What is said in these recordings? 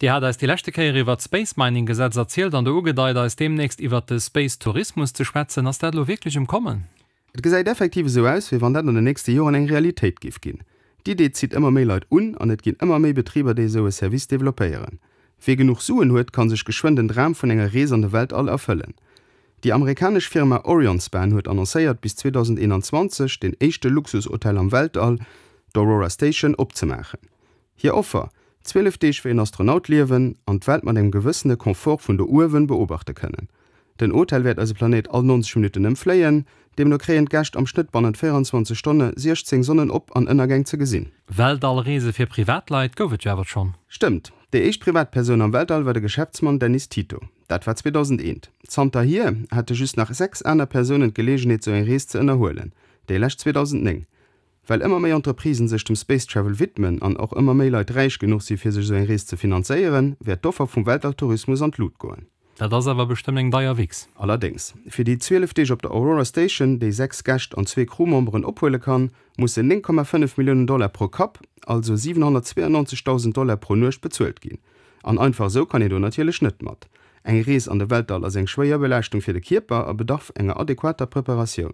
Die hat als die letzte Karriere über Space Mining Gesetz erzählt an der Ugedei da ist demnächst über den Space Tourismus zu schwätzen aus derlo wirklich im kommen. Et ge seit effektiv so aus wie wann dat an den nächste Jo eng Realität gif gin. Die Idee zieht immer mé Leute un an net gin immer mé Betrieber de so Service developéieren. We genug suen huet kann sich geschwind den Dram vu enger resernde Welt all erfüllen. Die amerikanische Firma Orion Span huet annoncéiert bis 2021 den echte Luxushotel am Weltall, Dorora Station opzemachen. Hier offerer, 12 Dich wie en Astronaut liewen an d'welt man dem gewissene Komfort vun der Uwen beobachte können. Den Urteil wird als Planet all 90 Minuten im empfleien, dem nur kreent Gercht am in 24 Stunden 16 Sonnen op an ënnergang ze gesinn. Welt all für fir Privatleit gowet jawer schon. Stimmt. Der erste Privatperson am Weltall war der Geschäftsmann Dennis Tito. Das war 2001. Santa hier hatte just nach sechs anderen Personen Gelegenheit zu so ein Rees zu erholen. Der lässt 2009. Weil immer mehr Unternehmen sich dem Space Travel widmen und auch immer mehr Leute reich genug sind, für sich so en Rees ze finanzéieren, wär d'offer vum Weltalltourismus an gehen. Das ist aber bestimmt ein daier wies. Allerdings, für die 12 Dich auf der Aurora Station die sechs Gäste und zwei Crewmembern abholen kann, muss en 9,5 Millionen Dollar pro Kap, also 792.000 Dollar pro Nuch bezahlt gehen. Und einfach so kann ich das natürlich nicht machen. Eg Rees an der Weltall ist eine schwere Belastung für de Kierper und bedarf einer adäquaten Präparation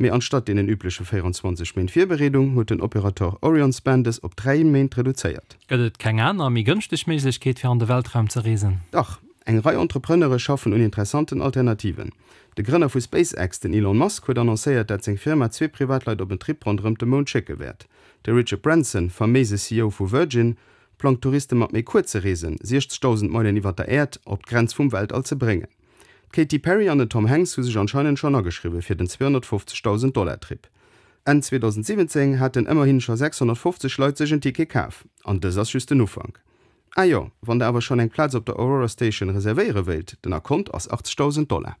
méi anstatt den üblichen 24 Min Vierberedung hat den Operator Orion Bandes auf drei Main reduziert. Gëtt keine aner wie günstig Meeslechkeet fir an den Weltraum zu reisen? Doch, eine Reihe Entrepreneure schaffen un interessanten Alternativen. Der Gründer von SpaceX den Elon Musk hat annonciert, dass seine Firma zwei Privatleute auf den op rund um den Mond schicken wird. Der Richard Branson vermeese CEO von Virgin, plant Touristen mit méi kurze Reesen 60.000 Meilen über der Erd op Grenz vum Welt all ze bringen. Katy Perry an Tom Hanks hu sich anscheinend schonner geschriwe für den 250.000 Dollar Trip. En 2017 hat den immerhin schon 650 Leute sich ein Ticket Leutegen Und das ist asüsten der Anfang. ah ja, wenn der aber schon einen Platz auf der Aurora Station reservieren wild, dann er kommt aus 80.000 Dollar.